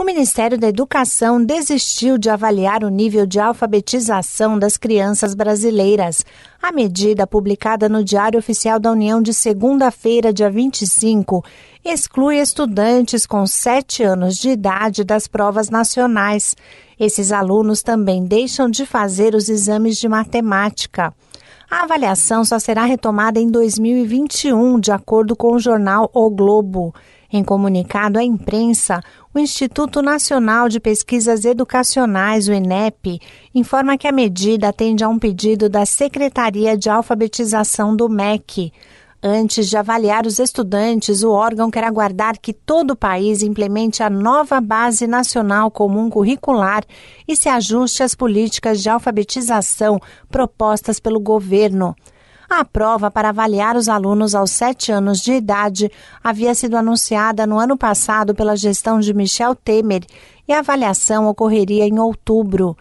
o Ministério da Educação desistiu de avaliar o nível de alfabetização das crianças brasileiras. A medida, publicada no Diário Oficial da União de segunda-feira, dia 25, exclui estudantes com 7 anos de idade das provas nacionais. Esses alunos também deixam de fazer os exames de matemática. A avaliação só será retomada em 2021, de acordo com o jornal O Globo. Em comunicado à imprensa, o Instituto Nacional de Pesquisas Educacionais, o INEP, informa que a medida atende a um pedido da Secretaria de Alfabetização do MEC. Antes de avaliar os estudantes, o órgão quer aguardar que todo o país implemente a nova Base Nacional Comum Curricular e se ajuste às políticas de alfabetização propostas pelo governo. A prova para avaliar os alunos aos sete anos de idade havia sido anunciada no ano passado pela gestão de Michel Temer e a avaliação ocorreria em outubro.